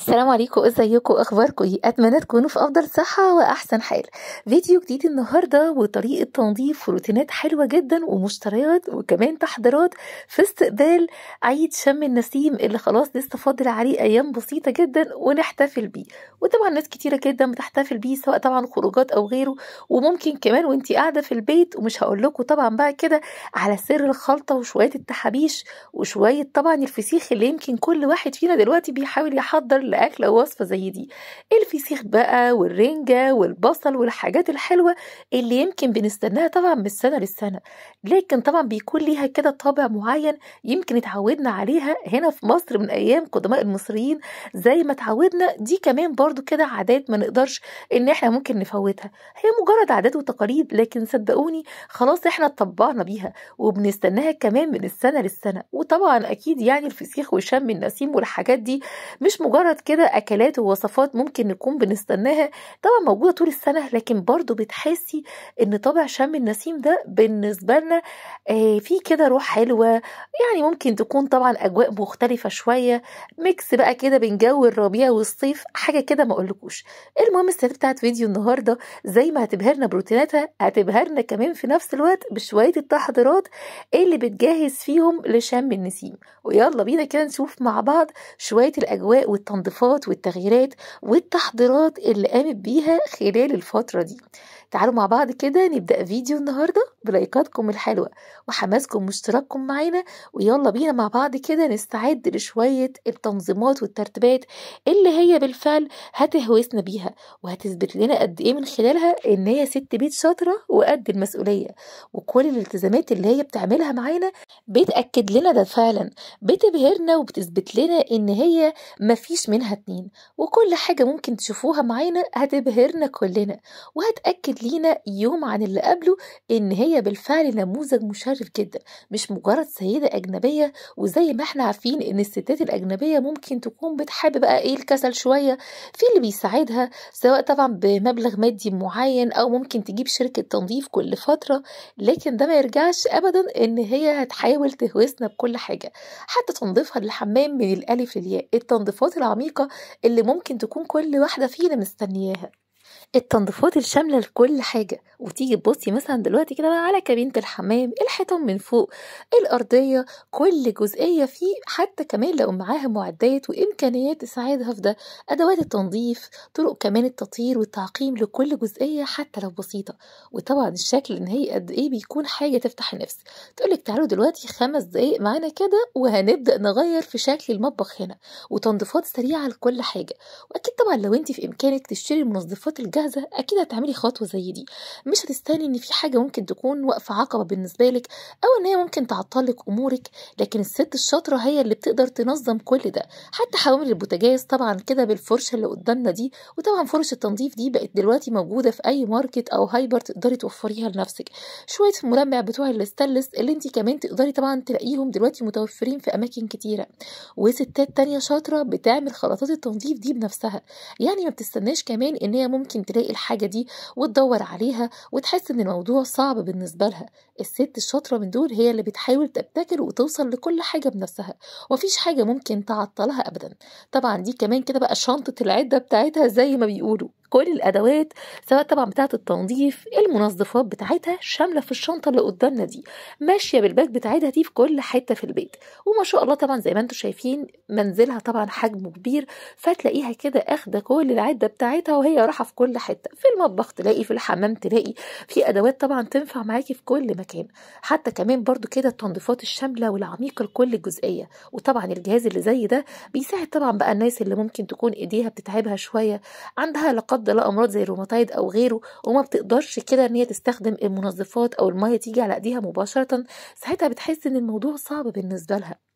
السلام عليكم ازيكم اخباركم ايه اتمنى تكونوا في افضل صحه واحسن حال فيديو جديد النهارده وطريقه تنظيف روتينات حلوه جدا ومشتريات وكمان تحضيرات في استقبال عيد شم النسيم اللي خلاص لسه فاضل عليه ايام بسيطه جدا ونحتفل بيه وطبعا ناس كتيره جدا بتحتفل بيه سواء طبعا خروجات او غيره وممكن كمان وانت قاعده في البيت ومش هقول لكم طبعا بقى كده على سر الخلطه وشويه التحابيش وشويه طبعا الفسيخ اللي يمكن كل واحد فينا دلوقتي بيحاول يحضر لاكله وصفه زي دي الفسيخ بقى والرنجه والبصل والحاجات الحلوه اللي يمكن بنستناها طبعا من السنه للسنه لكن طبعا بيكون ليها كده طابع معين يمكن اتعودنا عليها هنا في مصر من ايام قدماء المصريين زي ما اتعودنا دي كمان برضو كده عادات ما نقدرش ان احنا ممكن نفوتها هي مجرد عادات وتقاليد لكن صدقوني خلاص احنا اتطبعنا بيها وبنستناها كمان من السنه للسنه وطبعا اكيد يعني الفسيخ وشم النسيم والحاجات دي مش مجرد كده اكلات ووصفات ممكن نكون بنستناها طبعا موجوده طول السنه لكن برضو بتحسي ان طابع شم النسيم ده بالنسبه لنا آه، في كده روح حلوه يعني ممكن تكون طبعا اجواء مختلفه شويه ميكس بقى كده بين جو الربيع والصيف حاجه كده ما اقولكوش المهم السر بتاعت فيديو النهارده زي ما هتبهرنا بروتيناتها هتبهرنا كمان في نفس الوقت بشويه التحضيرات اللي بتجهز فيهم لشم النسيم ويلا بينا كده نشوف مع بعض شويه الاجواء والتنظيم الاضافات والتغييرات والتحضيرات اللي قامت بيها خلال الفتره دي تعالوا مع بعض كده نبدأ فيديو النهاردة بلايكاتكم الحلوة وحماسكم واشتراككم معانا ويلا بينا مع بعض كده نستعد لشوية التنظيمات والترتيبات اللي هي بالفعل هتهوسنا بيها وهتثبت لنا قد ايه من خلالها ان هي ست بيت شاطرة وقد المسؤولية وكل الالتزامات اللي هي بتعملها معانا بتأكد لنا ده فعلا بتبهرنا وبتثبت لنا ان هي مفيش منها اتنين وكل حاجة ممكن تشوفوها معانا هتبهرنا كلنا وهتأكد لينا يوم عن اللي قبله إن هي بالفعل نموذج مشرف جدا مش مجرد سيدة أجنبية وزي ما احنا عارفين إن الستات الأجنبية ممكن تكون بتحب بقى إيه الكسل شوية في اللي بيساعدها سواء طبعا بمبلغ مادي معين أو ممكن تجيب شركة تنظيف كل فترة لكن ده ما يرجعش أبدا إن هي هتحاول تهوسنا بكل حاجة حتى تنظيفها للحمام من الألف للياء التنظيفات العميقة اللي ممكن تكون كل واحدة فينا مستنياها التنظيفات الشامله لكل حاجه وتيجي تبصي مثلا دلوقتي كده بقى على كابينه الحمام الحيطان من فوق الارضيه كل جزئيه فيه حتى كمان لو معاها معدات وامكانيات تساعدها في ده ادوات التنظيف طرق كمان التطهير والتعقيم لكل جزئيه حتى لو بسيطه وطبعا الشكل ان هي قد ايه بيكون حاجه تفتح النفس تقول لك تعالوا دلوقتي خمس دقايق معانا كده وهنبدا نغير في شكل المطبخ هنا وتنظيفات سريعه لكل حاجه واكيد طبعا لو انت في امكانك تشتري المنظفات مشاكل جاهزه اكيد هتعملي خطوه زي دي مش هتستني ان في حاجه ممكن تكون واقفه عقبه بالنسبه لك او ان هي ممكن تعطلك امورك لكن الست الشاطره هي اللي بتقدر تنظم كل ده حتى حوامل البوتاجاز طبعا كده بالفرشه اللي قدامنا دي وطبعا فرش التنظيف دي بقت دلوقتي موجوده في اي ماركت او هايبر تقدري توفريها لنفسك شويه ملمع بتوع الستلس اللي انت كمان تقدري طبعا تلاقيهم دلوقتي متوفرين في اماكن كتيره وستات تانية شاطره بتعمل خلطات التنظيف دي بنفسها يعني ما بتستناش كمان ان هي ممكن ممكن تلاقي الحاجة دي وتدور عليها وتحس إن الموضوع صعب بالنسبة لها الست الشاطره من دول هي اللي بتحاول تبتكر وتوصل لكل حاجه بنفسها ومفيش حاجه ممكن تعطلها ابدا طبعا دي كمان كده بقى شنطه العده بتاعتها زي ما بيقولوا كل الادوات سواء طبعا بتاعه التنظيف المنظفات بتاعتها شامله في الشنطه اللي قدامنا دي ماشيه بالباك بتاعتها دي في كل حته في البيت وما شاء الله طبعا زي ما انتم شايفين منزلها طبعا حجمه كبير فتلاقيها كده اخده كل العده بتاعتها وهي رايحه في كل حته في المطبخ تلاقي في الحمام تلاقي في ادوات طبعا تنفع معاكي في كل مكان المكان حتى كمان برضو كده التنظيفات الشامله والعميقه لكل جزئيه وطبعا الجهاز اللي زي ده بيساعد طبعا بقى الناس اللي ممكن تكون ايديها بتتعبها شويه عندها لا قدر الله امراض زي الروماتايد او غيره وما بتقدرش كده ان هي تستخدم المنظفات او الميه تيجي على ايديها مباشره ساعتها بتحس ان الموضوع صعب بالنسبه لها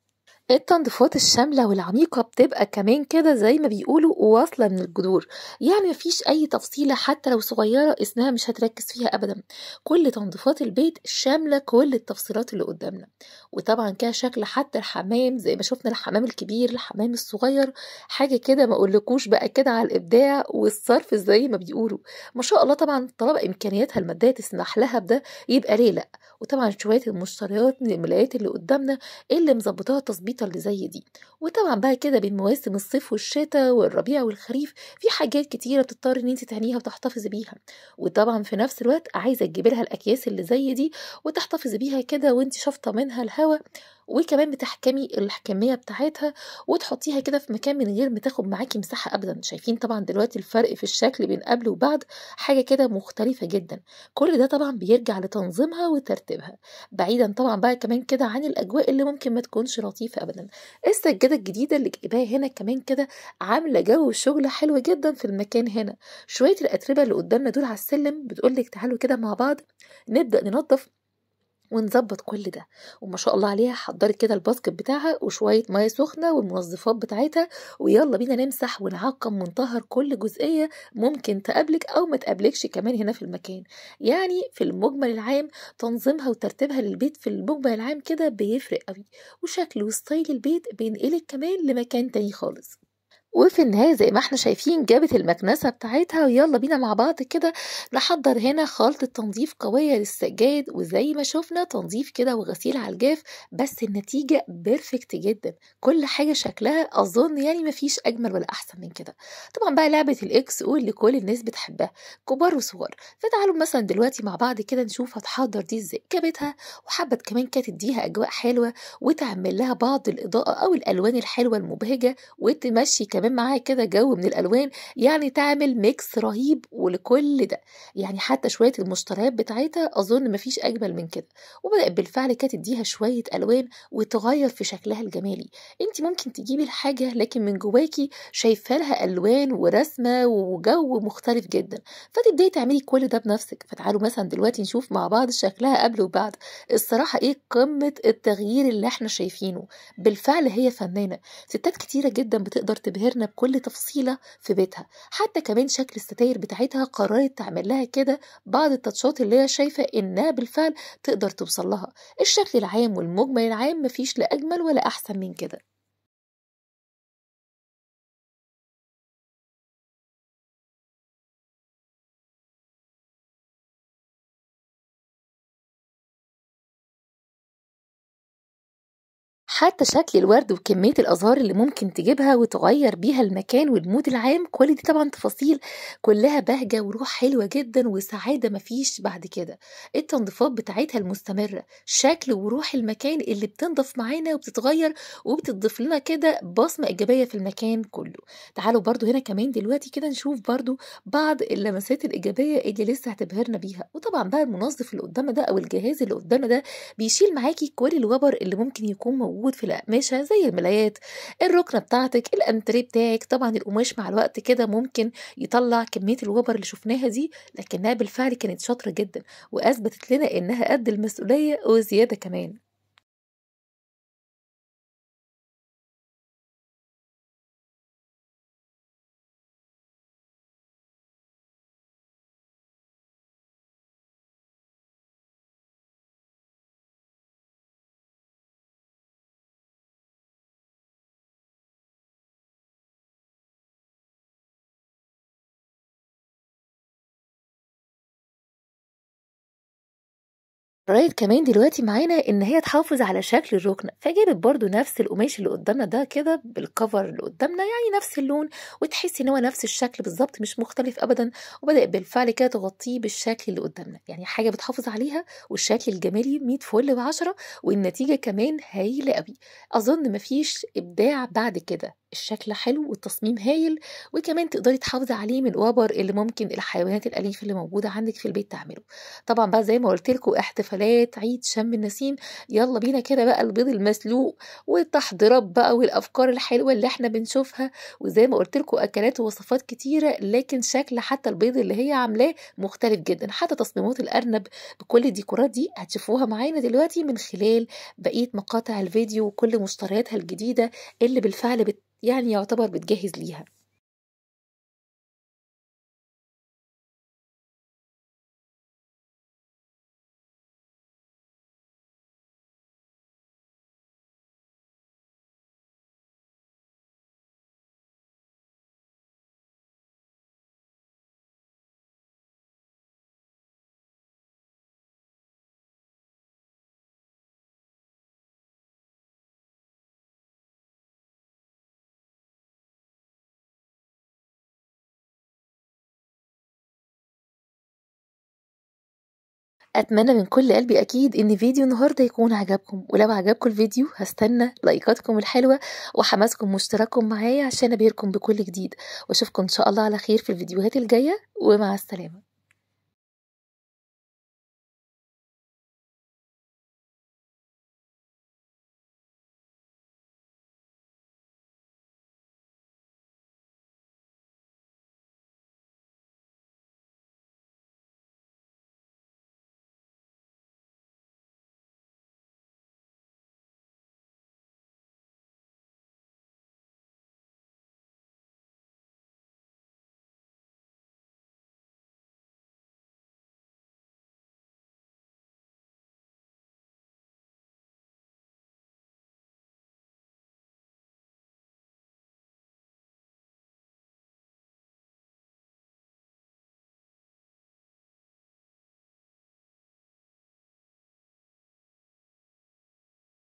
التنظيفات الشاملة والعميقة بتبقى كمان كده زي ما بيقولوا واصلة من الجذور يعني مفيش أي تفصيلة حتى لو صغيرة اسمها مش هتركز فيها أبدا كل تنظيفات البيت شاملة كل التفصيلات اللي قدامنا وطبعا كده شكل حتى الحمام زي ما شفنا الحمام الكبير الحمام الصغير حاجة كده ما أقولكوش بقى كده على الإبداع والصرف زي ما بيقولوا ما شاء الله طبعا طلب إمكانياتها المادية تسمح لها بده يبقى ليه لأ وطبعا شوية المشتريات من الملايات اللي قدامنا اللي مظبطاها تظبيط البسيطة اللي زي دي وطبعا بقى كده بين مواسم الصيف والشتاء والربيع والخريف في حاجات كتيرة بتضطر ان انت تعنيها وتحتفظي بيها وطبعا في نفس الوقت عايزة تجيبي لها الاكياس اللي زي دي وتحتفظي بيها كده وانت شافطة منها الهواء وكمان بتحكمي الحكميه بتاعتها وتحطيها كده في مكان من غير ما تاخد معاكي مساحه ابدا شايفين طبعا دلوقتي الفرق في الشكل بين قبل وبعد حاجه كده مختلفه جدا كل ده طبعا بيرجع لتنظيمها وترتيبها بعيدا طبعا بقى كمان كده عن الاجواء اللي ممكن ما تكونش لطيفه ابدا السجاده الجديده اللي جايباها هنا كمان كده عامله جو شغل حلو جدا في المكان هنا شويه الاتربه اللي قدامنا دول على السلم بتقول لك تعالوا كده مع بعض نبدا ننظف ونظبط كل ده وما شاء الله عليها حضرت كده الباسكت بتاعها وشويه ميه سخنه والمنظفات بتاعتها ويلا بينا نمسح ونعقم ونطهر كل جزئيه ممكن تقابلك او ما تقابلكش كمان هنا في المكان يعني في المجمل العام تنظيمها وترتيبها للبيت في المجمل العام كده بيفرق قوي وشكل وستايل البيت بينقلك كمان لمكان تاني خالص وفي النهاية زي ما احنا شايفين جابت المكنسة بتاعتها ويلا بينا مع بعض كده نحضر هنا خلطة تنظيف قوية للسجاد وزي ما شفنا تنظيف كده وغسيل على الجاف بس النتيجة بيرفكت جدا كل حاجة شكلها أظن يعني مفيش أجمل ولا أحسن من كده طبعا بقى لعبة الإكس أو اللي كل الناس بتحبها كبار وصغار فتعالوا مثلا دلوقتي مع بعض كده نشوف هتحضر دي ازاي جابتها وحبت كمان كانت تديها أجواء حلوة وتعمل لها بعض الإضاءة أو الألوان الحلوة المبهجة وتمشي كمان كمان معاها كده جو من الالوان يعني تعمل ميكس رهيب ولكل ده يعني حتى شويه المشتريات بتاعتها اظن مفيش اجمل من كده وبدات بالفعل كانت تديها شويه الوان وتغير في شكلها الجمالي انت ممكن تجيبي الحاجه لكن من جواكي شايفه لها الوان ورسمه وجو مختلف جدا فتبداي تعملي كل ده بنفسك فتعالوا مثلا دلوقتي نشوف مع بعض شكلها قبل وبعد الصراحه ايه قمه التغيير اللي احنا شايفينه بالفعل هي فنانه ستات كتيره جدا بتقدر تبهر ستايرنا بكل تفصيله في بيتها حتى كمان شكل الستاير بتاعتها قررت تعمل لها كده بعض التاتشات اللي هي شايفه انها بالفعل تقدر توصل لها الشكل العام والمجمل العام مفيش لا اجمل ولا احسن من كده حتى شكل الورد وكمية الأزهار اللي ممكن تجيبها وتغير بيها المكان والمود العام كل دي طبعا تفاصيل كلها بهجة وروح حلوة جدا وسعادة مفيش بعد كده التنظيفات بتاعتها المستمرة شكل وروح المكان اللي بتنضف معانا وبتتغير وبتضيف لنا كده بصمة إيجابية في المكان كله تعالوا برضو هنا كمان دلوقتي كده نشوف برضو بعض اللمسات الإيجابية اللي لسه هتبهرنا بيها وطبعا بقى المنظف اللي قدامنا ده أو الجهاز اللي قدامنا ده بيشيل معاكي كل الوبر اللي ممكن يكون موجود موجود في القماشة زي الملايات الركنة بتاعتك الأنتريه بتاعك طبعا القماش مع الوقت كده ممكن يطلع كمية الوبر اللي شفناها دي لكنها بالفعل كانت شاطرة جدا وأثبتت لنا إنها قد المسؤولية وزيادة كمان رأيت كمان دلوقتي معانا إن هي تحافظ على شكل الركنة فجابت برضو نفس القماش اللي قدامنا ده كده بالكفر اللي قدامنا يعني نفس اللون وتحسي إن هو نفس الشكل بالظبط مش مختلف أبدا وبدأت بالفعل كده تغطيه بالشكل اللي قدامنا يعني حاجة بتحافظ عليها والشكل الجمالي 100 فل ب 10 والنتيجة كمان هايلة قوي أظن مفيش إبداع بعد كده الشكل حلو والتصميم هايل وكمان تقدري تحافظي عليه من الوبر اللي ممكن الحيوانات الأليفة اللي موجودة عندك في البيت تعمله طبعا بقى زي ما قلت لكم احتفالات عيد شم النسيم يلا بينا كده بقى البيض المسلوق والتحضيرات بقى والأفكار الحلوة اللي احنا بنشوفها وزي ما قلت لكم أكلات ووصفات كتيرة لكن شكل حتى البيض اللي هي عاملاه مختلف جدا حتى تصميمات الأرنب بكل الديكورات دي هتشوفوها معانا دلوقتي من خلال بقية مقاطع الفيديو وكل مشترياتها الجديدة اللي بالفعل بت يعني يعتبر بتجهز ليها اتمنى من كل قلبي اكيد ان فيديو النهارده يكون عجبكم ولو عجبكم الفيديو هستنى لايكاتكم الحلوه وحماسكم واشتراككم معايا عشان ابهركم بكل جديد واشوفكم ان شاء الله على خير في الفيديوهات الجايه ومع السلامه